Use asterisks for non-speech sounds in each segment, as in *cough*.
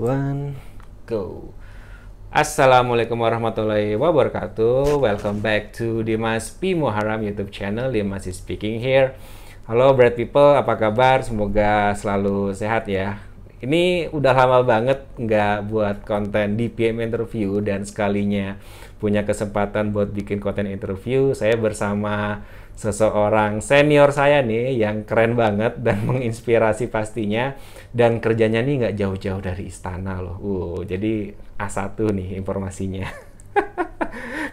one, go. Assalamualaikum warahmatullahi wabarakatuh. Welcome back to Dimas P Muharam YouTube channel. Dimas is speaking here. Halo Bread People, apa kabar? Semoga selalu sehat ya. Ini udah lama banget nggak buat konten di PM interview dan sekalinya punya kesempatan buat bikin konten interview, saya bersama seseorang senior saya nih yang keren banget dan *laughs* menginspirasi pastinya dan kerjanya nih nggak jauh-jauh dari istana loh. Uh, jadi A1 nih informasinya. *laughs*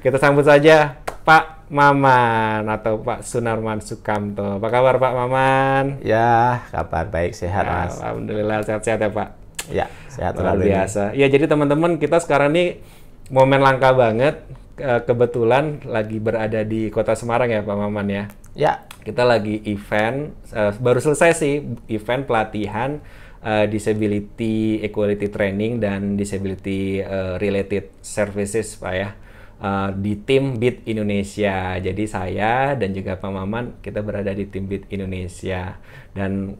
Kita sambut saja Pak Maman atau Pak Sunarman Sukamto. Apa kabar Pak Maman? Ya, kabar baik sehat ya, Mas. Alhamdulillah sehat-sehat ya Pak. Ya, sehat luar biasa. Ini. Ya, jadi teman-teman kita sekarang nih momen langka banget Eh, kebetulan lagi berada di Kota Semarang ya Pak Maman ya. Ya. Kita lagi event uh, baru selesai sih event pelatihan uh, disability equality training dan disability uh, related services Pak ya. Uh, di tim Beat Indonesia. Jadi saya dan juga Pak Maman kita berada di tim Beat Indonesia dan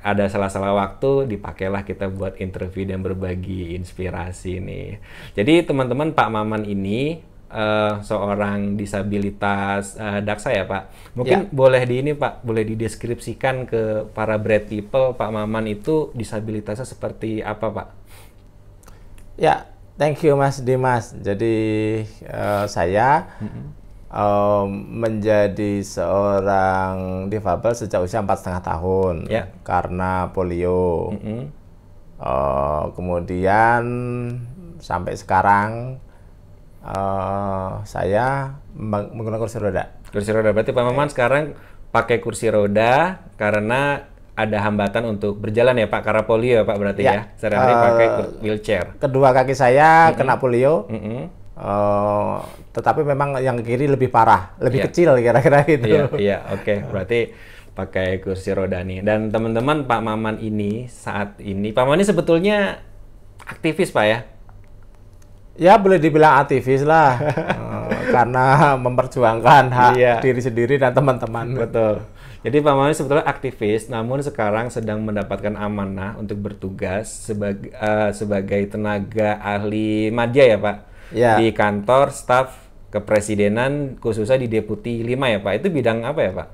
ada salah-salah waktu dipakailah kita buat interview dan berbagi inspirasi nih. Jadi teman-teman Pak Maman ini uh, seorang disabilitas uh, daksa ya Pak. Mungkin ya. boleh di ini Pak, boleh dideskripsikan ke para bread people Pak Maman itu disabilitasnya seperti apa Pak? Ya, thank you Mas Dimas. Jadi uh, saya mm -hmm. um, menjadi seorang difabel sejak usia empat setengah tahun yeah. karena polio. Mm -hmm. uh, kemudian sampai sekarang Eh, saya menggunakan kursi roda. Kursi roda berarti Pak Maman sekarang pakai kursi roda karena ada hambatan untuk berjalan ya Pak karena polio ya, Pak berarti ya, ya? sehari uh, eh, pakai wheelchair. Kedua kaki saya mm hmm kena polio. Mm hmm Uh, tetapi memang yang kiri lebih parah, lebih yeah. kecil kira-kira gitu. Iya, yeah, yeah, oke. Okay. Berarti pakai kursi roda nih. Dan teman-teman Pak Maman ini saat ini, Pak Maman ini sebetulnya aktivis Pak ya? ya boleh dibilang aktivis lah *laughs* eh, karena memperjuangkan hak iya. diri sendiri dan teman-teman betul jadi Pak Mami sebetulnya aktivis namun sekarang sedang mendapatkan amanah untuk bertugas sebagai uh, eh, sebagai tenaga ahli madya ya Pak ya. di kantor staf kepresidenan khususnya di deputi 5 ya Pak itu bidang apa ya Pak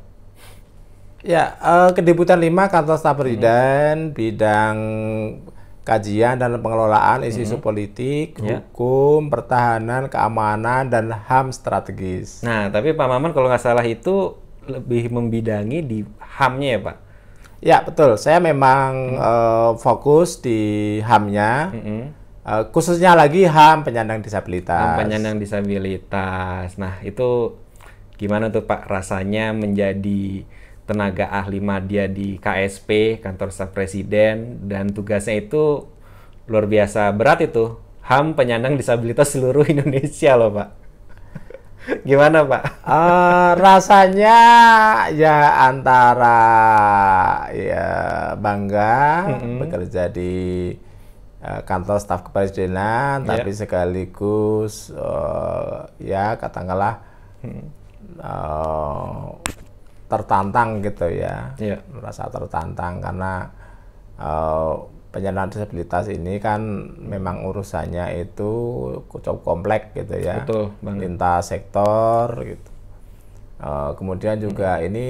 Ya, uh, eh, kedebutan 5 kantor staf presiden, hmm. bidang kajian dan pengelolaan isu-isu -hmm. politik, yeah. hukum, pertahanan, keamanan dan HAM strategis. Nah, tapi Pak Maman kalau nggak salah itu lebih membidangi di HAM-nya ya, Pak. Ya, betul. Saya memang -hmm. uh, fokus di HAM-nya. -hmm. uh, eh, khususnya lagi HAM penyandang disabilitas. HAM penyandang disabilitas. Nah, itu gimana tuh Pak rasanya menjadi tenaga ahli media di KSP kantor staf presiden dan tugasnya itu luar biasa berat itu HAM penyandang disabilitas seluruh *laughs* Indonesia loh Pak Gimana Pak? Uh, rasanya ya antara ya bangga mm -hmm. bekerja di eh, kantor staf kepresidenan, yeah. tapi sekaligus uh, ya katakanlah uh, tertantang gitu ya, yeah. merasa tertantang karena uh, penyandang disabilitas ini kan memang urusannya itu cukup kompleks gitu ya, lintas sektor gitu. Uh, kemudian juga hmm. ini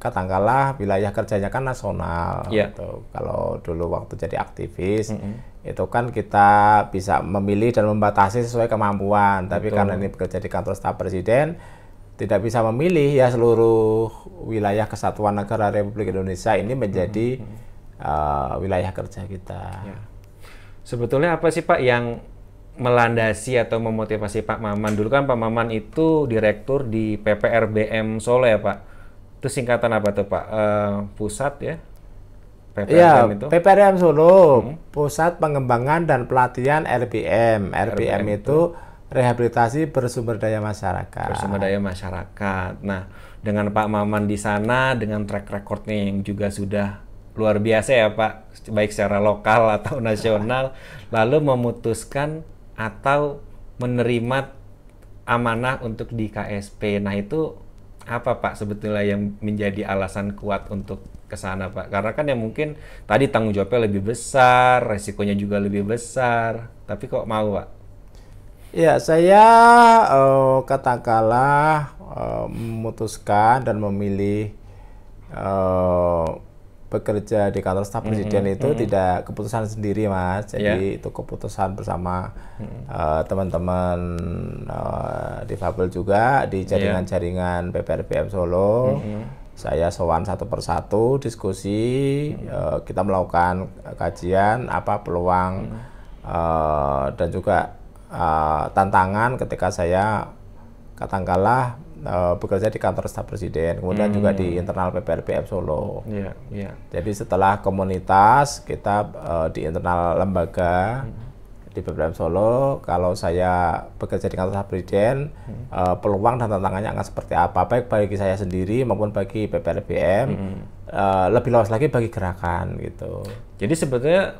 katakanlah wilayah kerjanya kan nasional yeah. gitu. Kalau dulu waktu jadi aktivis hmm, -hmm. itu kan kita bisa memilih dan membatasi sesuai kemampuan. Tapi karena ini bekerja di kantor staf presiden, tidak bisa memilih ya seluruh wilayah kesatuan negara Republik Indonesia ini hmm, menjadi hmm, hmm. uh, wilayah kerja kita. Ya. Sebetulnya apa sih Pak yang melandasi atau memotivasi Pak Maman dulu kan Pak Maman itu direktur di PPRBM Solo ya Pak. Itu singkatan apa tuh Pak? Uh, pusat ya? PPRBM ya, itu? PPRBM Solo, hmm. Pusat Pengembangan dan Pelatihan RBM. RBM, RBM itu, itu rehabilitasi bersumber daya masyarakat. Bersumber daya masyarakat. Nah, dengan Pak Maman di sana dengan track recordnya yang juga sudah luar biasa ya Pak, baik secara lokal atau nasional, lalu memutuskan atau menerima amanah untuk di KSP. Nah, itu apa Pak sebetulnya yang menjadi alasan kuat untuk ke sana Pak? Karena kan yang mungkin tadi tanggung jawabnya lebih besar, resikonya juga lebih besar, tapi kok mau Pak? Ya, saya uh, katakanlah uh, memutuskan dan memilih uh, bekerja di kantor staf mm-hmm, presiden mm -hmm. itu mm -hmm. tidak keputusan sendiri, Mas. Jadi yeah. itu keputusan bersama mm-hmm. teman-teman mm -hmm. uh, uh, difabel juga di ya. jaringan-jaringan PPRBM Solo. Mm -hmm. Saya sowan satu persatu, diskusi, mm -hmm. uh, kita melakukan kajian apa peluang mm -hmm. uh, dan juga uh, tantangan ketika saya katakanlah uh, bekerja di kantor staf presiden, kemudian hmm. juga di hmm. internal PPRPM Solo. Yeah, yeah. Jadi setelah komunitas kita uh, di internal lembaga hmm. di PPRPM Solo, kalau saya bekerja di kantor staf presiden, hmm. uh, peluang dan tantangannya akan seperti apa baik bagi saya sendiri maupun bagi PPRPM. Hmm. Uh, lebih luas lagi bagi gerakan gitu. Jadi sebetulnya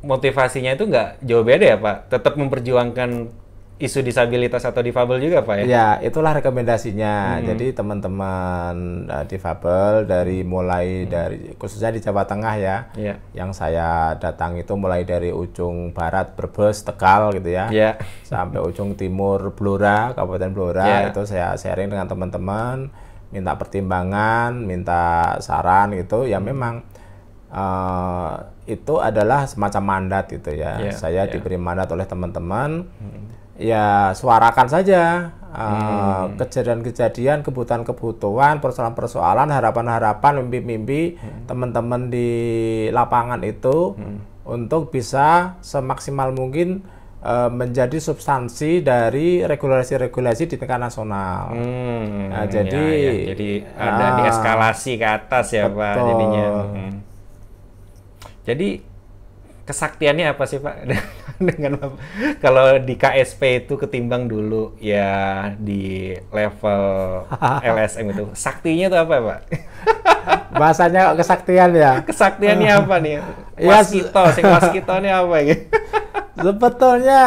motivasinya itu nggak jauh beda ya Pak? Tetap memperjuangkan isu disabilitas atau difabel juga Pak ya? Ya, itulah rekomendasinya. Hmm. Jadi teman-teman uh, difabel dari mulai hmm. dari khususnya di Jawa Tengah ya, ya, yang saya datang itu mulai dari ujung barat Brebes, Tegal gitu ya, ya. sampai ujung timur Blora, Kabupaten Blora ya. itu saya sharing dengan teman-teman, minta pertimbangan, minta saran gitu. Ya hmm. memang uh, itu adalah semacam mandat gitu ya. Yeah, saya yeah. diberi mandat oleh teman-teman. Hmm. Ya suarakan saja eh, hmm. kejadian-kejadian, hmm. uh, kebutuhan-kebutuhan, persoalan-persoalan, harapan-harapan, mimpi-mimpi hmm. teman-teman di lapangan itu hmm. untuk bisa semaksimal mungkin uh, menjadi substansi dari regulasi-regulasi di tingkat nasional. Hmm, nah, jadi, ya, ya. jadi ada uh, di eskalasi ke atas ya betul. pak jadinya. Hmm jadi kesaktiannya apa sih Pak *laughs* dengan kalau di KSP itu ketimbang dulu ya di level LSM *laughs* itu saktinya itu apa Pak? *laughs* Bahasanya kesaktian ya. Kesaktiannya apa nih? Ya, waskito, ya, sing waskito ini apa ya? Sebetulnya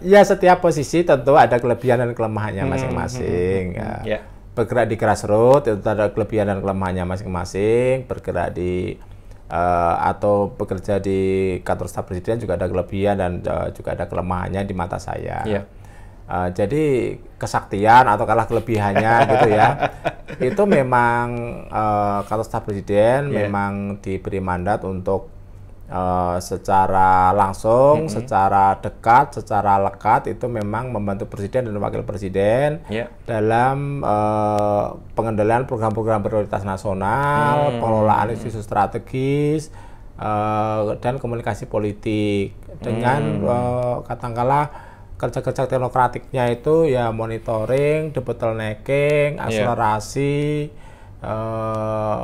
ya setiap posisi tentu ada kelebihan dan kelemahannya hmm, masing-masing. Hmm, hmm, hmm ya. ya. Bergerak di grassroots itu ada kelebihan dan kelemahannya masing-masing. Bergerak di uh, atau bekerja di kantor staf presiden juga ada kelebihan dan uh, juga ada kelemahannya di mata saya. Yeah. Iya. Uh, jadi kesaktian atau kalah kelebihannya *laughs* gitu ya, itu memang uh, kantor staf presiden yeah. memang diberi mandat untuk uh, secara langsung, mm -hmm. secara dekat, secara lekat itu memang membantu presiden dan wakil presiden yeah. dalam uh, pengendalian program-program prioritas nasional, mm -hmm. pengelolaan isu strategis uh, dan komunikasi politik dengan mm -hmm. uh, katakanlah kerja-kerja teknokratiknya itu ya monitoring, necking, ya. akselerasi, yeah. uh,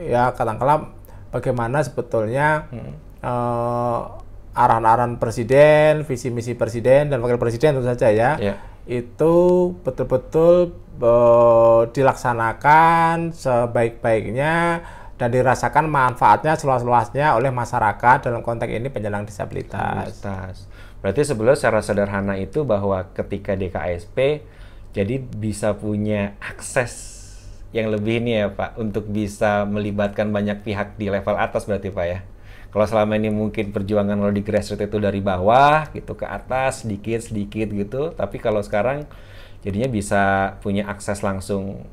ya katakanlah bagaimana sebetulnya hmm. uh, arahan-arahan presiden, visi misi presiden dan wakil presiden tentu saja ya, yeah. itu betul-betul uh, dilaksanakan sebaik-baiknya dan dirasakan manfaatnya seluas-luasnya oleh masyarakat dalam konteks ini penyandang disabilitas. disabilitas. Berarti sebelum secara sederhana itu bahwa ketika DKSP jadi bisa punya akses yang lebih ini ya Pak untuk bisa melibatkan banyak pihak di level atas berarti Pak ya. Kalau selama ini mungkin perjuangan lo di grassroots itu dari bawah gitu ke atas sedikit sedikit gitu, tapi kalau sekarang jadinya bisa punya akses langsung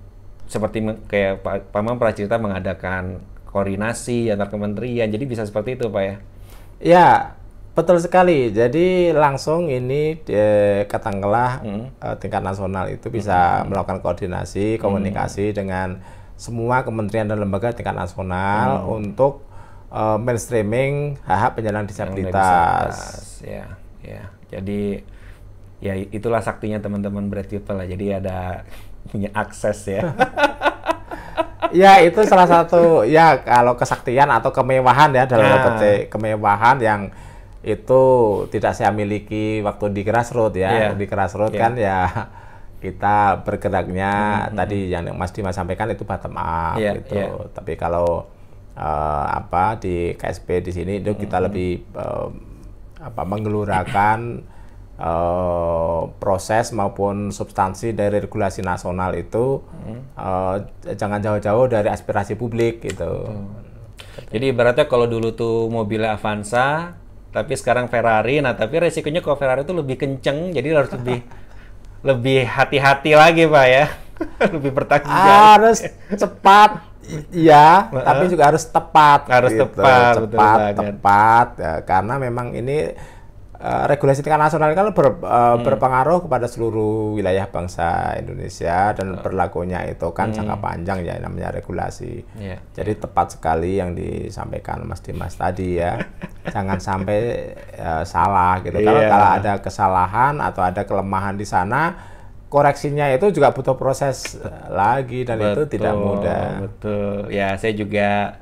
seperti kayak Pak Pamang cerita mengadakan koordinasi antar kementerian, jadi bisa seperti itu Pak ya. Ya, Betul sekali. Jadi langsung ini eh, hmm. Eh, tingkat nasional itu bisa hmm. melakukan koordinasi, hmm. komunikasi hmm. dengan semua kementerian dan lembaga tingkat nasional hmm. untuk eh, mainstreaming hak-hak penyandang disabilitas. Ya, ya. Jadi ya itulah saktinya teman-teman Bread People Jadi ada *laughs* punya akses ya. *laughs* ya itu salah satu ya kalau kesaktian atau kemewahan ya dalam nah. kemewahan yang itu tidak saya miliki waktu di grassroots ya. Yeah. Di grassroots yeah. kan ya *laughs* kita bergeraknya mm -hmm. tadi yang Mas Dimas sampaikan itu bottom up yeah, gitu. Yeah. Tapi kalau uh, apa di KSP di sini itu mm -hmm. kita mm-hmm. lebih uh, apa menggelurakan uh, *coughs* proses maupun substansi dari regulasi nasional itu mm. uh, jangan jauh-jauh dari aspirasi publik gitu. Mm. Jadi ibaratnya kalau dulu tuh mobilnya Avanza tapi sekarang Ferrari nah tapi resikonya kalau Ferrari itu lebih kenceng jadi harus lebih lebih hati-hati lagi pak ya *laughs* lebih bertanggung jawab harus cepat Iya, tapi juga harus tepat. Harus gitu. tepat, cepat, betul tepat. Ya, karena memang ini Eh, regulasi tingkat nasional kan ber, uh, hmm. berpengaruh kepada seluruh wilayah bangsa Indonesia dan iya. berlakunya itu kan hmm. panjang ya namanya regulasi. Yeah. Jadi tepat sekali yang disampaikan Mas Dimas tadi ya, *laughs* jangan sampai uh, salah gitu. Yeah. Kalau iya. kalau ada kesalahan atau ada kelemahan di sana, koreksinya itu juga butuh proses lagi dan betul, itu tidak mudah. Betul. Ya saya juga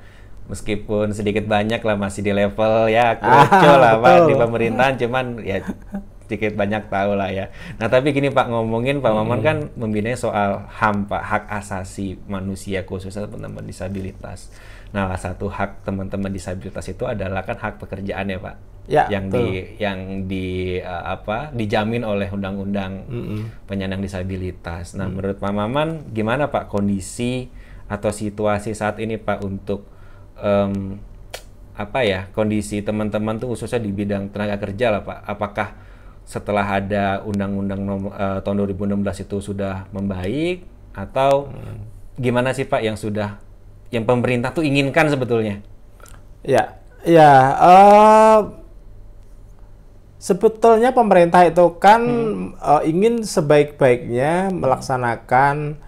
meskipun sedikit banyak lah masih di level ya kroco *laughs* ah, lah Pak di pemerintahan cuman ya sedikit banyak tahu lah ya. Nah tapi gini Pak ngomongin Pak Maman kan membina soal HAM Pak hak asasi manusia khususnya teman-teman disabilitas. Nah salah satu hak teman-teman disabilitas itu adalah kan hak pekerjaan ya Pak. Ya, yang betul. di yang di uh, apa dijamin oleh undang-undang -hmm. penyandang disabilitas. Nah, mm. menurut Pak Maman gimana Pak kondisi atau situasi saat ini Pak untuk um, apa ya kondisi teman-teman tuh khususnya di bidang tenaga kerja lah Pak. Apakah setelah ada undang-undang uh, tahun 2016 itu sudah membaik atau hmm. gimana sih Pak yang sudah yang pemerintah tuh inginkan sebetulnya? Ya, ya uh, sebetulnya pemerintah itu kan hmm. uh, ingin sebaik-baiknya melaksanakan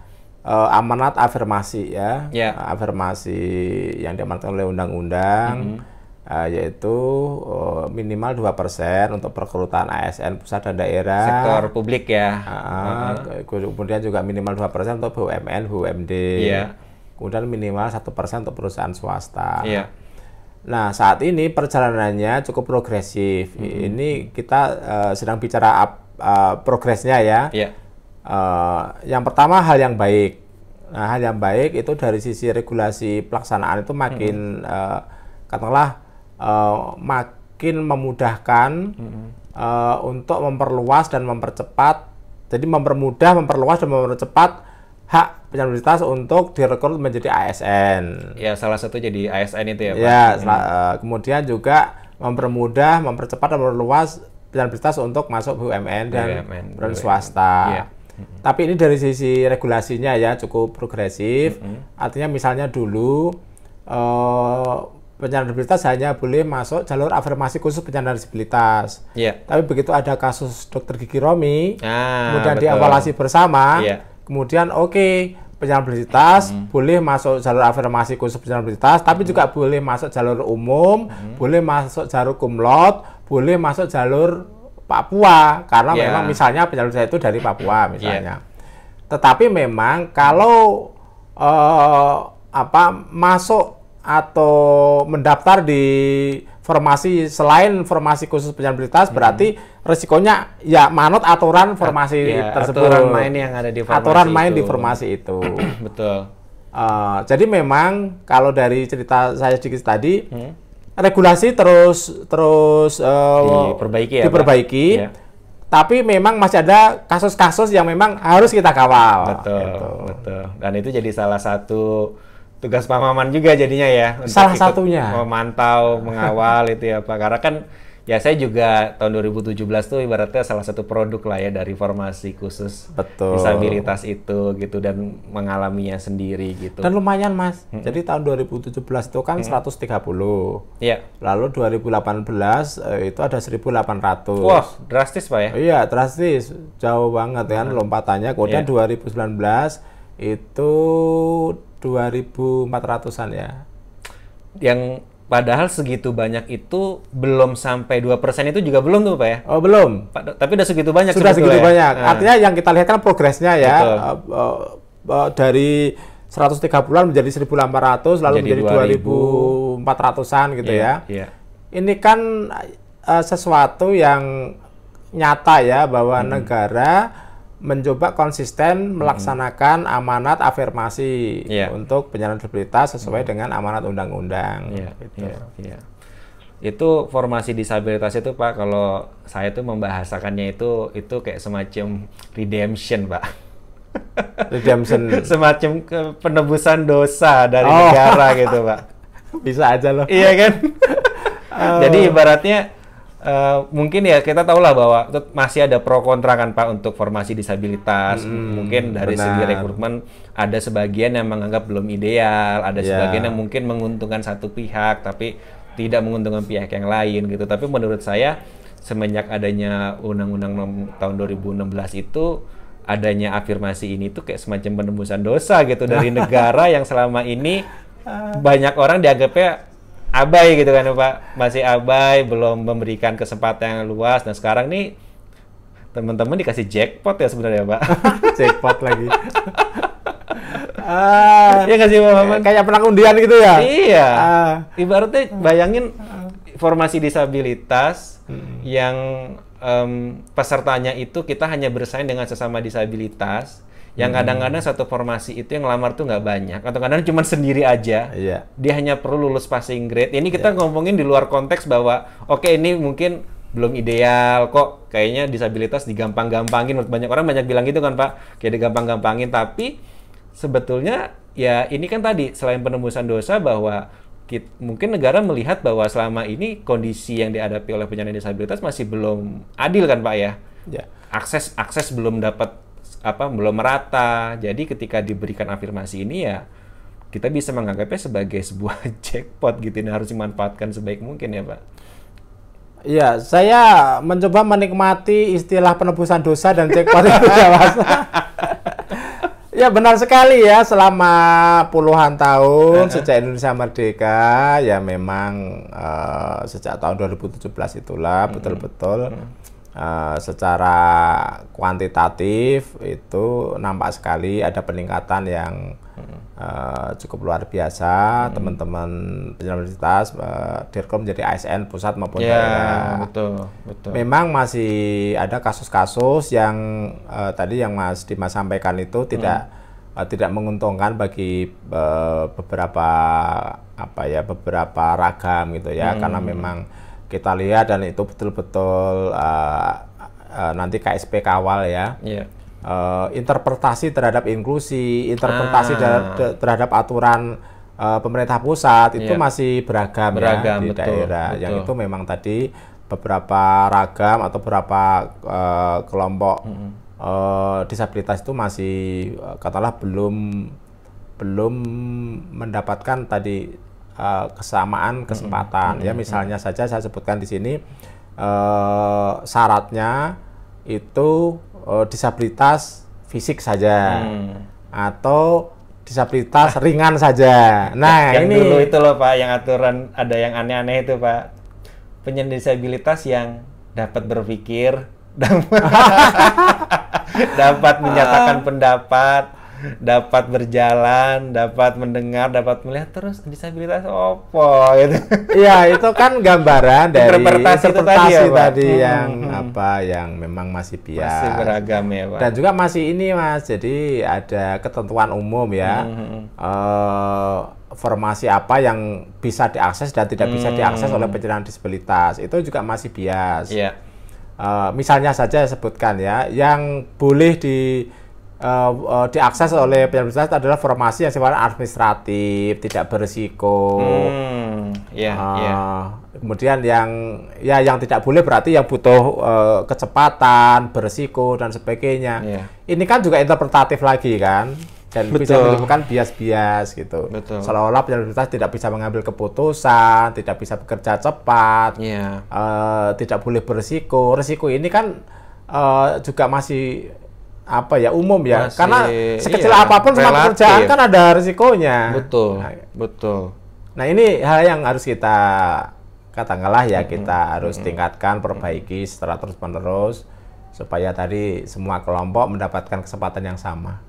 uh, amanat afirmasi ya, yeah. afirmasi yang diamanatkan oleh undang-undang mm -hmm. uh, yaitu uh, minimal dua persen untuk perekrutan ASN pusat dan daerah, sektor publik ya, uh, uh kemudian juga minimal dua persen untuk BUMN, BUMD, yeah. kemudian minimal satu persen untuk perusahaan swasta. Yeah. Nah, saat ini perjalanannya cukup progresif. Mm -hmm. Ini kita uh, sedang bicara uh, progresnya ya. Yeah Eh, yang pertama hal yang baik. Nah, hal yang baik itu dari sisi regulasi pelaksanaan itu makin mm -hmm. uh, katakanlah uh, makin memudahkan mm -hmm. uh, untuk memperluas dan mempercepat. Jadi mempermudah, memperluas dan mempercepat hak penyandang untuk direkrut menjadi ASN. Ya, salah satu jadi ASN itu ya, Pak. Ya, hmm. uh, kemudian juga mempermudah, mempercepat dan memperluas penyandang untuk masuk BUMN dan BUMN, swasta. yeah. Tapi ini dari sisi regulasinya ya cukup progresif. Mm-hmm. Artinya misalnya dulu uh, penyandang disabilitas hanya boleh masuk jalur afirmasi khusus penyandang disabilitas. Yeah. Tapi begitu ada kasus dokter gigi Romi, ah, kemudian betul. bersama, yeah. kemudian oke okay, penyandang disabilitas mm. boleh masuk jalur afirmasi khusus penyandang disabilitas, tapi mm. juga boleh masuk jalur umum, mm. boleh masuk jalur kumlot, boleh masuk jalur Papua karena yeah. memang misalnya penyalur saya itu dari Papua iya. misalnya. Yeah. Tetapi memang kalau uh, apa masuk atau mendaftar di formasi selain formasi khusus penyandabilitas hmm. berarti resikonya ya manut aturan formasi ya, tersebut aturan main yang ada di formasi aturan main itu. di formasi itu *clears throat* betul uh, jadi memang kalau dari cerita saya sedikit tadi hmm regulasi terus terus uh, diperbaiki ya diperbaiki Ya. tapi memang masih ada kasus-kasus yang memang harus kita kawal betul gitu. betul dan itu jadi salah satu tugas Pak Maman juga jadinya ya salah satunya memantau mengawal itu ya Pak karena kan ya saya juga tahun 2017 tuh ibaratnya salah satu produk lah ya dari formasi khusus Betul. disabilitas itu gitu dan mengalaminya sendiri gitu. Dan lumayan Mas. Hmm. Jadi tahun 2017 itu kan hmm. 130. Iya. Lalu 2018 eh, itu ada 1800. Wah, drastis Pak ya? Iya, drastis. Jauh banget kan hmm. lompatannya. Kemudian ya. 2019 itu 2400-an ya. Yang Padahal segitu banyak itu belum sampai dua persen itu juga belum tuh Pak ya? Oh belum. Tapi udah segitu banyak. Sudah segitu ya? banyak. Nah. Artinya yang kita lihat kan progresnya ya. Uh, uh, uh, dari 130-an menjadi 1.800 lalu menjadi, menjadi 2.400-an gitu, gitu yeah, ya. Yeah. Ini kan uh, sesuatu yang nyata ya bahwa hmm. negara mencoba konsisten melaksanakan amanat afirmasi yeah. untuk penyandang disabilitas sesuai hmm. dengan amanat undang-undang. Iya, gitu. iya, iya. Itu formasi disabilitas itu Pak, kalau saya itu membahasakannya itu itu kayak semacam redemption Pak. *laughs* Redemption. semacam penebusan dosa dari oh. negara gitu Pak. *laughs* Bisa aja loh. Iya kan. oh. *laughs* Jadi eh. ibaratnya Eh, mungkin ya kita tahu lah bahwa masih ada pro kontra kan Pak untuk formasi disabilitas. Hmm, mungkin dari benar. segi rekrutmen ada sebagian yang menganggap belum ideal, ada yeah. sebagian yang mungkin menguntungkan satu pihak tapi tidak menguntungkan pihak yang lain gitu. Tapi menurut saya semenjak adanya Undang-Undang tahun 2016 itu adanya afirmasi ini tuh kayak semacam penembusan dosa gitu dari *laughs* negara yang selama ini ah. banyak orang dianggapnya abai gitu kan Pak masih abai belum memberikan kesempatan yang luas dan nah, sekarang nih teman-teman dikasih jackpot ya sebenarnya Pak *laughs* jackpot lagi *laughs* ah, ya nggak sih Pak kayak pernah undian gitu ya iya ah. ibaratnya bayangin ah. formasi disabilitas hmm. yang um, pesertanya itu kita hanya bersaing dengan sesama disabilitas yang hmm. kadang-kadang satu formasi itu yang lamar tuh nggak banyak atau kadang cuma sendiri aja yeah. dia hanya perlu lulus passing grade ini kita yeah. ngomongin di luar konteks bahwa oke okay, ini mungkin belum ideal kok kayaknya disabilitas digampang-gampangin banyak orang banyak bilang gitu kan pak kayak digampang-gampangin tapi sebetulnya ya ini kan tadi selain penembusan dosa bahwa kita, mungkin negara melihat bahwa selama ini kondisi yang dihadapi oleh penyandang disabilitas masih belum adil kan pak ya yeah. akses akses belum dapat apa belum merata. Jadi ketika diberikan afirmasi ini ya kita bisa menganggapnya sebagai sebuah *laughs* jackpot gitu ini harus dimanfaatkan sebaik mungkin ya Pak. Iya, saya mencoba menikmati istilah penebusan dosa dan jackpot itu ya Mas. *laughs* Ya benar sekali ya selama puluhan tahun sejak Indonesia merdeka ya memang uh, sejak tahun 2017 itulah betul-betul uh -huh. Uh, secara kuantitatif itu nampak sekali ada peningkatan yang uh, cukup luar biasa hmm. teman-teman universitas uh, Dirkom jadi ASN pusat maupun yeah, daerah. betul betul. Memang masih ada kasus-kasus yang uh, tadi yang Mas Dimas sampaikan itu tidak hmm. tidak menguntungkan bagi uh, beberapa apa ya beberapa ragam gitu ya hmm. karena memang kita lihat dan itu betul-betul uh, uh, nanti KSP kawal ya. Yeah. Iya. Uh, interpretasi terhadap inklusi, interpretasi ah. terhadap, aturan uh, pemerintah pusat itu yeah. masih beragam, ya beragam ya di betul, daerah. Betul. Yang itu memang tadi beberapa ragam atau beberapa uh, kelompok mm -hmm. uh, disabilitas itu masih katalah belum belum mendapatkan tadi uh, kesamaan kesempatan. Mm -hmm. Ya misalnya mm -hmm. saja saya sebutkan di sini uh, syaratnya itu uh, disabilitas fisik saja mm. atau disabilitas *laughs* ringan saja. Nah, yang ini dulu itu loh Pak, yang aturan ada yang aneh-aneh itu Pak. Penyandang disabilitas yang dapat berpikir, *laughs* *laughs* dapat menyatakan pendapat, dapat berjalan, dapat mendengar, dapat melihat terus disabilitas opo gitu. Iya, itu kan gambaran dari interpretasi, interpretasi tadi, ya, tadi hmm, yang hmm, hmm. apa yang memang masih bias. Masih beragam ya, Pak. Dan juga masih ini, Mas. Jadi ada ketentuan umum ya. Hmm. Uh, formasi apa yang bisa diakses dan tidak bisa diakses oleh penyandang disabilitas. Itu juga masih bias. Yeah. Iya. Uh, misalnya saja sebutkan ya, yang boleh di uh, uh, diakses oleh pejabat adalah formasi yang sifatnya administratif, tidak berisiko. Hmm, yeah, uh, yeah. Kemudian yang ya yang tidak boleh berarti yang butuh uh, kecepatan, berisiko dan sebagainya. Yeah. Ini kan juga interpretatif lagi kan dan Betul. bisa menimbulkan bias-bias gitu. Seolah-olah penyelidikan tidak bisa mengambil keputusan, tidak bisa bekerja cepat, yeah. Iya. uh, tidak boleh berisiko. Risiko ini kan uh, juga masih apa ya umum ya Masih, karena sekecil iya, apapun sama pekerjaan kan ada risikonya betul nah, iya. betul nah ini hal yang harus kita katakanlah ya -hmm. kita harus -hmm. tingkatkan perbaiki secara terus menerus supaya tadi semua kelompok mendapatkan kesempatan yang sama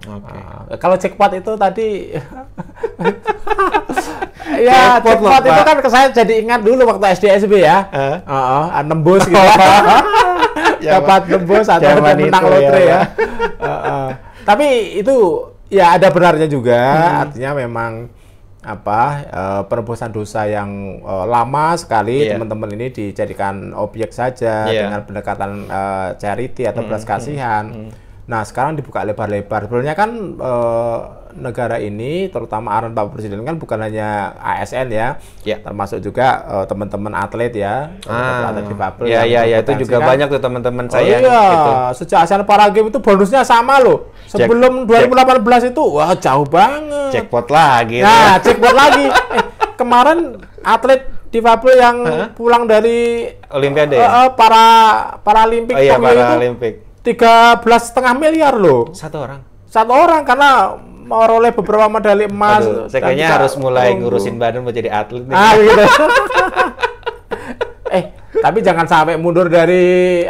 okay. uh, kalau cepat itu tadi *laughs* ya cekpot itu kan saya jadi ingat dulu waktu SD SB ya uh. Eh? Uh -uh, nembus gitu ya. *laughs* Ya, dapat tembus atau menang lotre ya. ya. uh, *laughs* uh. Tapi itu ya ada benarnya juga. Hmm. Artinya memang apa uh, penebusan dosa yang uh, lama sekali yeah. teman-teman ini dijadikan objek saja yeah. dengan pendekatan uh, charity atau hmm. belas hmm, kasihan. Hmm. Hmm Nah, sekarang dibuka lebar-lebar. Sebenarnya kan e, negara ini, terutama arahan Pak Presiden kan bukan hanya ASN ya, ya. termasuk juga e, teman-teman atlet ya, ah. atlet di Iya, iya, ya, ya, ya itu juga kan. banyak tuh teman-teman oh, saya. oh, Iya, gitu. sejak ASEAN Para Games itu bonusnya sama loh. Sebelum Jack, 2018 itu, wah jauh banget. Jackpot lagi. Nah, jackpot lagi. *laughs* Eh, kemarin atlet di Papua yang Hah? pulang dari Olimpiade uh, ya? para Paralimpik oh, iya, Tokyo para itu, tiga belas setengah miliar loh. Satu orang. Satu orang karena mau memperoleh beberapa medali emas. Aduh, saya kayaknya harus mulai tunggu. ngurusin badan buat jadi atlet. Nih. Ah, gitu. *laughs* eh, tapi jangan sampai mundur dari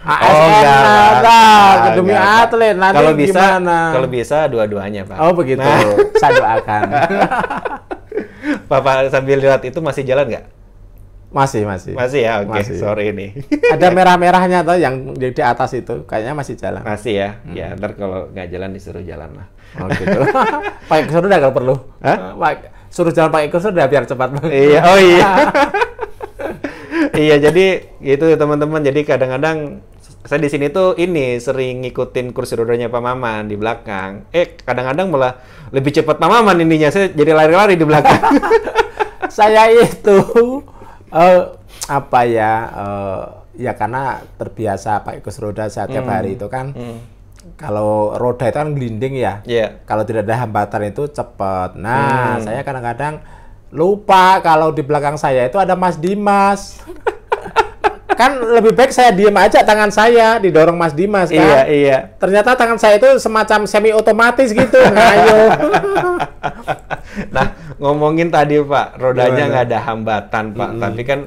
ASN oh, enggak, enggak, enggak, demi enggak. atlet nanti kalau bisa, gimana? Kalau bisa dua-duanya pak. Oh begitu, nah. saya doakan. *laughs* Bapak sambil lihat itu masih jalan nggak? Masih, masih. Masih ya, oke. Okay. Sorry ini. *laughs* Ada *laughs* merah-merahnya tuh yang di atas itu, kayaknya masih jalan. Masih ya. Hmm. Ya, ntar kalau nggak jalan disuruh jalan lah. Oh gitu. *laughs* pakai sudah kalau perlu. Hah? Eh, suruh jalan pakai kursi udah biar cepat banget. Iya, oh iya. iya, jadi gitu teman-teman. Jadi kadang-kadang saya di sini tuh ini sering ngikutin kursi rodanya Pak Maman di belakang. Eh, kadang-kadang malah lebih cepat Pak Maman ininya. Saya jadi lari-lari di belakang. saya itu Uh, apa ya? Uh, ya karena terbiasa pakai kursi roda setiap hmm. hari itu kan. Hmm. Kalau roda itu kan gelinding ya. Yeah. Kalau tidak ada hambatan itu cepat. Nah, hmm. saya kadang-kadang lupa kalau di belakang saya itu ada Mas Dimas. *laughs* kan lebih baik saya diem aja tangan saya didorong Mas Dimas kan. Iya, iya. Ternyata tangan saya itu semacam semi otomatis gitu. *laughs* Ayo. nah, ngomongin tadi Pak, rodanya nggak ada hambatan Pak, mm-hmm. tapi kan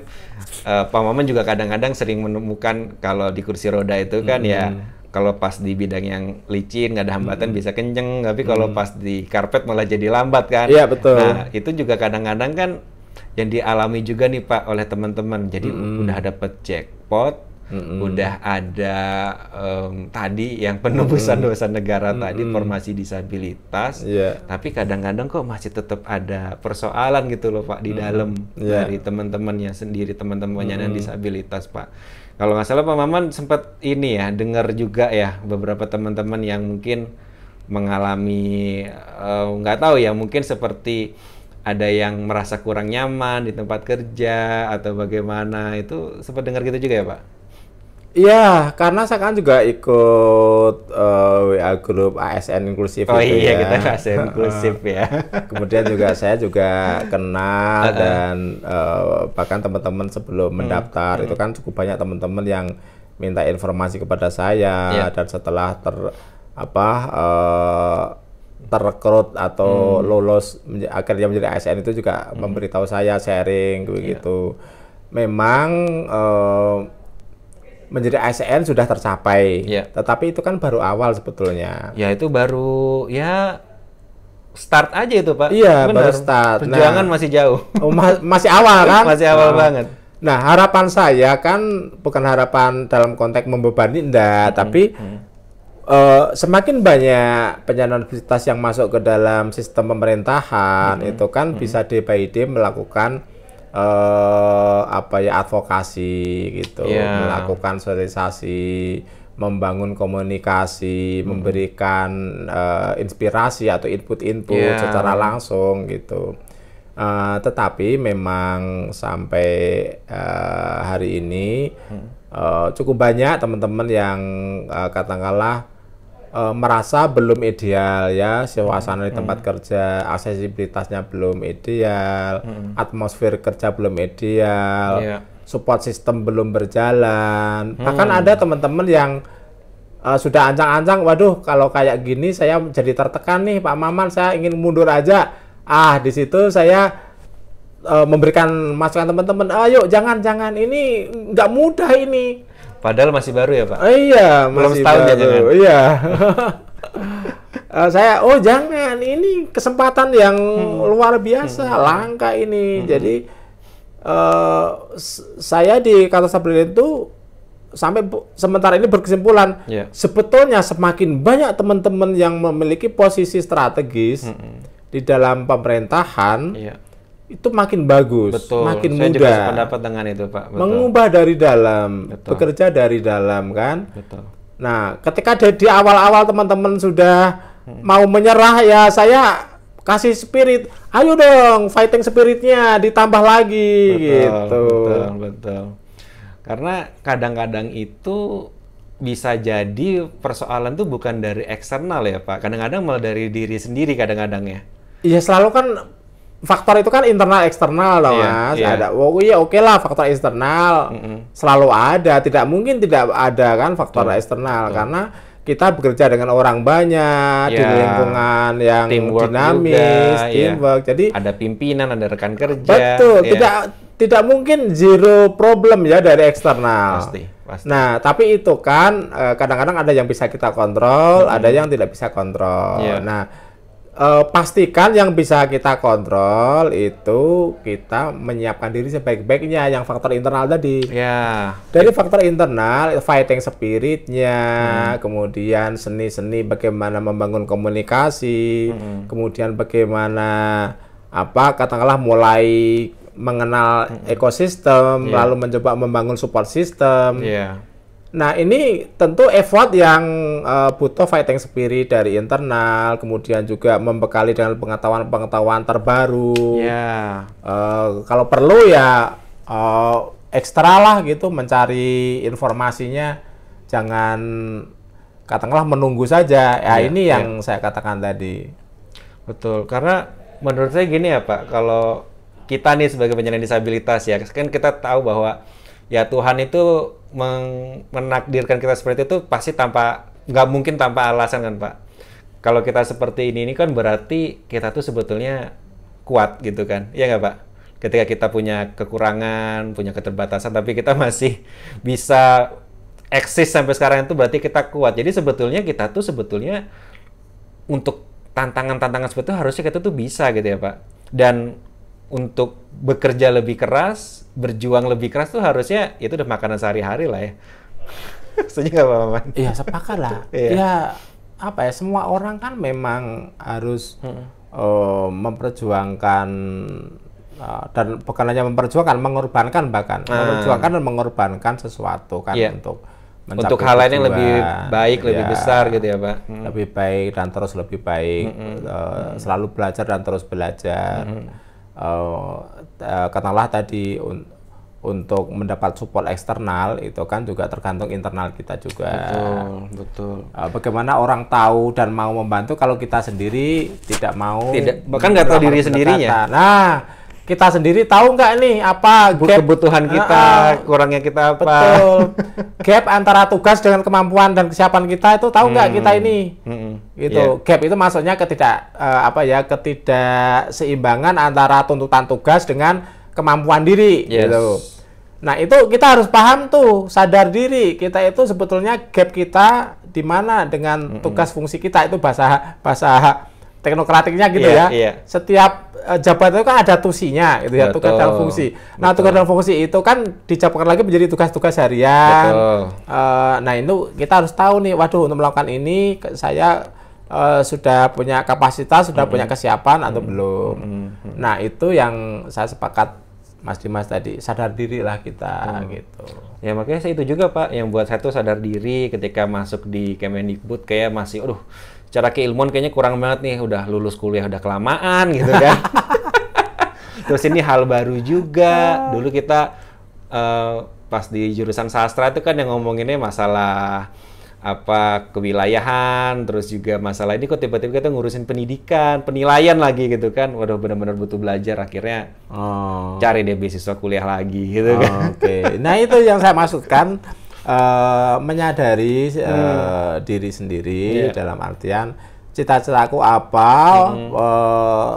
uh, Pak Maman juga kadang-kadang sering menemukan kalau di kursi roda itu kan mm-hmm. ya kalau pas di bidang yang licin nggak ada hambatan hmm. bisa kenceng tapi kalau hmm. pas di karpet malah jadi lambat kan iya betul nah itu juga kadang-kadang kan yang dialami juga nih Pak oleh teman-teman. Jadi mm -hmm. udah dapat jackpot, mm -hmm. udah ada um, tadi yang penembusan mm -hmm. dosa negara mm -hmm. tadi formasi disabilitas. Yeah. Tapi kadang-kadang kok masih tetap ada persoalan gitu loh Pak di mm -hmm. dalam yeah. dari teman-temannya sendiri, teman-temannya mm -hmm. yang disabilitas Pak. Kalau nggak salah Pak Maman sempat ini ya dengar juga ya beberapa teman-teman yang mungkin mengalami eh, nggak uh, tahu ya mungkin seperti ada yang merasa kurang nyaman di tempat kerja atau bagaimana itu sempat dengar gitu juga ya Pak? Iya, karena saya kan juga ikut uh, eh, WA grup ASN inklusif oh, itu iya, ya. kita ASN inklusif *laughs* ya. Kemudian juga saya juga kenal dan uh, bahkan teman-teman sebelum hmm. mendaftar hmm. itu kan cukup banyak teman-teman yang minta informasi kepada saya yeah. dan setelah ter apa uh, terrekrut atau hmm. lolos akhirnya menjadi ASN itu juga hmm. memberitahu saya sharing begitu. Iya. Yeah. Memang uh, menjadi ASN sudah tercapai, yeah. tetapi itu kan baru awal sebetulnya. Ya itu baru ya start aja itu pak. Iya Benar. baru start. Perjuangan nah, masih jauh. Oh, masih awal *laughs* kan? masih awal oh. banget. Nah harapan saya kan bukan harapan dalam konteks membebani, enggak, hmm. tapi hmm uh, semakin banyak penyandang disabilitas yang masuk ke dalam sistem pemerintahan mm -hmm. itu kan mm -hmm. bisa day by day melakukan uh, apa ya advokasi gitu, yeah. melakukan sosialisasi, membangun komunikasi, mm hmm. memberikan uh, inspirasi atau input-input yeah. secara langsung gitu. Uh, tetapi memang sampai uh, hari ini hmm. uh, cukup banyak teman-teman yang uh, katakanlah e, merasa belum ideal ya suasana hmm. di tempat hmm. kerja aksesibilitasnya belum ideal hmm. atmosfer kerja belum ideal yeah. support sistem belum berjalan hmm. bahkan ada teman-teman yang e, sudah ancang-ancang, waduh kalau kayak gini saya jadi tertekan nih Pak Maman, saya ingin mundur aja. Ah, di situ saya eh, memberikan masukan teman-teman, ayo jangan jangan ini nggak mudah ini. Padahal masih baru ya Pak? Oh, iya, Belum masih setahun baru. Ya, iya. uh, *laughs* saya oh jangan ini kesempatan yang hmm. luar biasa hmm. langka ini hmm. jadi uh, saya di kata Sabrina itu sampai sementara ini berkesimpulan yeah. sebetulnya semakin banyak teman-teman yang memiliki posisi strategis hmm. di dalam pemerintahan yeah itu makin bagus, Betul. makin Saya mudah. Juga pendapat dengan itu, Pak. Betul. Mengubah dari dalam, Betul. bekerja dari dalam kan? Betul. Nah, ketika di, di awal-awal teman-teman sudah mau menyerah ya saya kasih spirit, ayo dong fighting spiritnya ditambah lagi betul, gitu. Betul, betul. Karena kadang-kadang itu bisa jadi persoalan tuh bukan dari eksternal ya Pak, kadang-kadang malah dari diri sendiri kadang-kadang ya. Iya selalu kan faktor itu kan internal eksternal loh iya, mas iya. ada oh iya oke okay lah faktor eksternal mm -hmm. selalu ada tidak mungkin tidak ada kan faktor Tuh. eksternal Tuh. karena kita bekerja dengan orang banyak yeah. di iya. lingkungan yang teamwork dinamis, juga, iya. teamwork. yeah. Jadi ada pimpinan, ada rekan kerja. Betul, yeah. tidak tidak mungkin zero problem ya dari eksternal. Pasti, pasti. Nah, tapi itu kan eh, kadang-kadang ada yang bisa kita kontrol, hmm. ada yang tidak bisa kontrol. yeah. Nah, eh, pastikan yang bisa kita kontrol itu kita menyiapkan diri sebaik-baiknya yang faktor internal tadi. Ya. Dari faktor internal fighting spiritnya, hmm. kemudian seni-seni bagaimana membangun komunikasi, hmm. kemudian bagaimana apa katakanlah mulai mengenal hmm. ekosistem, yeah. lalu mencoba membangun support system. Yeah Nah, ini tentu effort yang uh, butuh fighting spirit dari internal, kemudian juga membekali dengan pengetahuan-pengetahuan terbaru. Yeah. Iya. Uh, kalau perlu ya uh, ekstra lah gitu mencari informasinya, jangan katakanlah menunggu saja. Ya yeah, ini yeah. yang saya katakan tadi. Betul, karena menurut saya gini ya Pak, kalau kita nih sebagai penyandang disabilitas ya, kan kita tahu bahwa ya Tuhan itu menakdirkan kita seperti itu pasti tanpa nggak mungkin tanpa alasan kan Pak. Kalau kita seperti ini ini kan berarti kita tuh sebetulnya kuat gitu kan. ya nggak Pak? Ketika kita punya kekurangan, punya keterbatasan tapi kita *laughs* masih bisa eksis sampai sekarang itu berarti kita kuat. Jadi sebetulnya kita tuh sebetulnya untuk tantangan-tantangan seperti itu harusnya kita tuh bisa gitu ya Pak. Dan untuk bekerja lebih keras berjuang lebih keras tuh harusnya itu udah makanan sehari-hari lah ya. *laughs* Setuju nggak Pak Iya sepakat lah. *laughs* Iya. Ya apa ya semua orang kan memang harus hmm. uh, memperjuangkan eh, dan bukan hanya memperjuangkan mengorbankan bahkan hmm. memperjuangkan dan mengorbankan sesuatu kan yeah. untuk untuk hal lain yang lebih baik ya, lebih iya. besar gitu ya pak hmm. lebih baik dan terus lebih baik hmm. Uh, selalu belajar dan terus belajar hmm. Uh, Eh, katakanlah tadi un untuk mendapat support eksternal itu kan juga tergantung internal kita juga. Betul, betul. Eh, bagaimana orang tahu dan mau membantu kalau kita sendiri tidak mau. Tidak, bahkan nggak tahu diri sendirinya. Nah, kita sendiri tahu nggak nih apa gap, kebutuhan kita, uh, kurangnya kita apa. Betul. *laughs* gap antara tugas dengan kemampuan dan kesiapan kita itu tahu nggak hmm. kita ini? Hmm. hmm. Gitu. Yeah. Gap itu maksudnya ketidak uh, apa ya, ketidakseimbangan antara tuntutan tugas dengan kemampuan diri gitu. yes. gitu. Nah, itu kita harus paham tuh, sadar diri kita itu sebetulnya gap kita di mana dengan hmm, hmm. tugas fungsi kita itu bahasa bahasa teknokratiknya gitu yeah, ya. Yeah. Setiap uh, jabatan itu kan ada tusinya gitu ya, tugas dan fungsi. Nah, Betul. tugas dan fungsi itu kan dicapkan lagi menjadi tugas-tugas harian. Uh, nah, itu kita harus tahu nih, waduh untuk melakukan ini saya uh, sudah punya kapasitas, sudah mm -hmm. punya kesiapan atau mm -hmm. belum. Mm -hmm. Nah, itu yang saya sepakat Mas Dimas tadi sadar diri lah kita mm. gitu. Ya makanya itu juga Pak yang buat saya tuh sadar diri ketika masuk di Kemendikbud kayak masih aduh secara keilmuan kayaknya kurang banget nih udah lulus kuliah udah kelamaan gitu kan *laughs* terus ini hal baru juga ah. dulu kita uh, pas di jurusan sastra itu kan yang ngomonginnya masalah apa kewilayahan terus juga masalah ini kok tiba-tiba kita ngurusin pendidikan penilaian lagi gitu kan waduh benar-benar butuh belajar akhirnya oh. cari deh beasiswa kuliah lagi gitu oh, kan oke okay. nah itu yang saya maksudkan uh, menyadari uh, hmm. diri sendiri yeah. dalam artian cita-citaku apa, hmm. uh,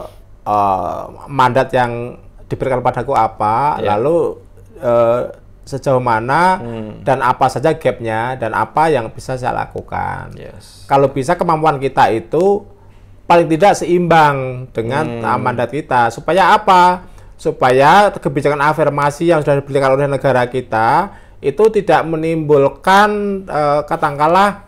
uh, mandat yang diberikan padaku apa, yeah. lalu uh, sejauh mana hmm. dan apa saja gapnya dan apa yang bisa saya lakukan. Yes. Kalau bisa kemampuan kita itu paling tidak seimbang dengan hmm. Ah, mandat kita supaya apa? Supaya kebijakan afirmasi yang sudah diberikan oleh negara kita itu tidak menimbulkan uh, katakanlah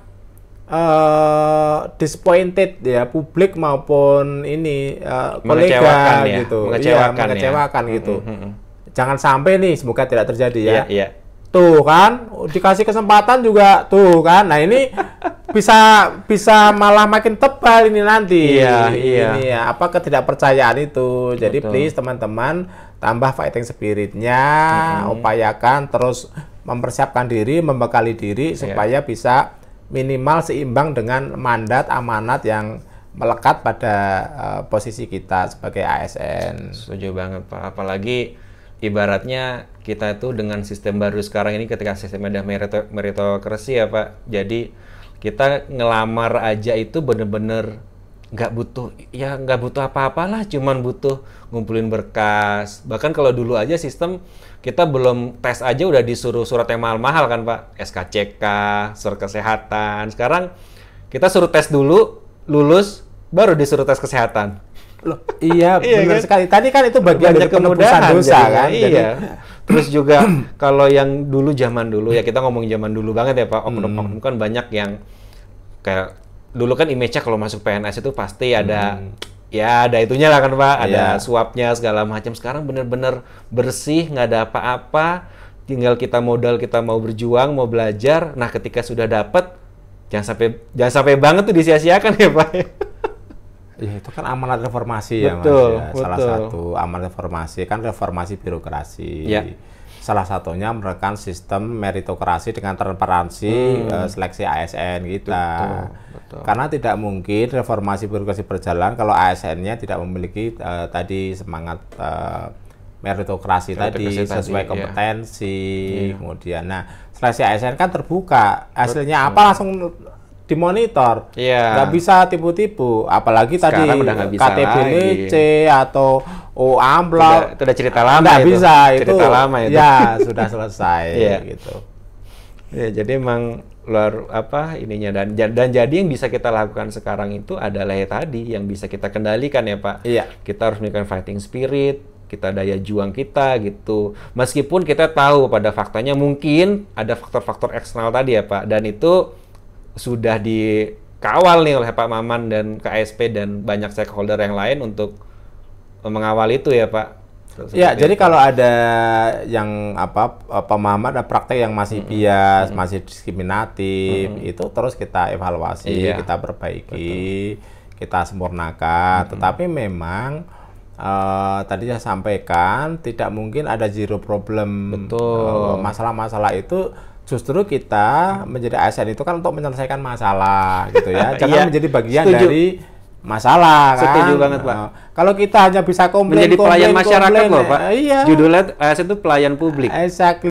uh, disappointed ya publik maupun ini uh, kolega ya. gitu iya, mengecewakan, ya, mengecewakan ya. gitu mm -hmm. jangan sampai nih semoga tidak terjadi ya yeah, yeah. tuh kan dikasih kesempatan juga tuh kan nah ini *laughs* bisa bisa malah makin tebal ini nanti iya, iya. ini ya apa ketidakpercayaan itu jadi please teman-teman tambah fighting spiritnya mm -hmm. upayakan terus mempersiapkan diri, membekali diri yeah. supaya bisa minimal seimbang dengan mandat amanat yang melekat pada uh, posisi kita sebagai ASN. Setuju banget Pak, apalagi ibaratnya kita itu dengan sistem baru sekarang ini ketika sistem ada merito meritokrasi ya Pak. Jadi kita ngelamar aja itu bener-bener nggak butuh ya nggak butuh apa-apalah cuman butuh ngumpulin berkas bahkan kalau dulu aja sistem kita belum tes aja udah disuruh surat yang mahal-mahal kan Pak, SKCK, surat kesehatan. Sekarang kita suruh tes dulu, lulus, baru disuruh tes kesehatan. Loh, iya, *laughs* iya benar kan? sekali. Tadi kan itu bagian Banyak dari penebusan dosa juga, kan. Iya. Jadi, Terus juga *clears throat* kalau yang dulu zaman dulu ya kita ngomong zaman dulu banget ya Pak, oknum-oknum hmm. kan banyak yang kayak dulu kan image-nya kalau masuk PNS itu pasti ada hmm ya ada itunya lah kan pak ada yeah. suapnya segala macam sekarang bener-bener bersih nggak ada apa-apa tinggal kita modal kita mau berjuang mau belajar nah ketika sudah dapat jangan sampai jangan sampai banget tuh disia-siakan ya pak *laughs* ya itu kan amanat reformasi ya, betul, ya mas ya. Betul. salah satu amanat reformasi kan reformasi birokrasi yeah salah satunya merekam sistem meritokrasi dengan transparansi hmm. uh, seleksi ASN kita. Gitu. Betul, nah, betul. Karena tidak mungkin reformasi birokrasi berjalan kalau ASN-nya tidak memiliki uh, tadi semangat uh, meritokrasi meritokrasi tadi sesuai iya. kompetensi. Iya. Kemudian, nah seleksi ASN kan terbuka, hasilnya betul. apa langsung dimonitor, yeah. nggak bisa tipu-tipu. Apalagi Sekarang tadi KTP atau oh amplop. Itu udah, cerita lama Nggak itu. bisa cerita itu. Cerita lama itu. Ya, sudah selesai *laughs* yeah. gitu. Ya, jadi emang luar apa ininya dan dan jadi yang bisa kita lakukan sekarang itu adalah ya tadi yang bisa kita kendalikan ya Pak. Iya. Kita harus melakukan fighting spirit, kita daya juang kita gitu. Meskipun kita tahu pada faktanya mungkin ada faktor-faktor eksternal tadi ya Pak dan itu sudah dikawal nih oleh Pak Maman dan KSP dan banyak stakeholder yang lain untuk mengawal itu ya Pak. Seperti ya, jadi kalau ada yang apa eh, pemahaman ada praktek yang masih mm-hmm. bias, mm-hmm. masih diskriminatif, mm-hmm. itu terus kita evaluasi, iya. kita perbaiki, Betul. kita sempurnakan. Mm-hmm. Tetapi memang uh, tadi saya sampaikan tidak mungkin ada zero problem. Betul. Eh, masalah-masalah itu justru kita menjadi ASN itu kan untuk menyelesaikan masalah gitu ya. *laughs* Jangan iya. menjadi bagian Setuju. dari masalah kan. Setuju banget pak. Nah, kalau kita hanya bisa komplain, menjadi komplain, pelayan komplain, masyarakat komplain, loh pak. Ya. Iya. Judulnya eh, itu pelayan publik. Exactly.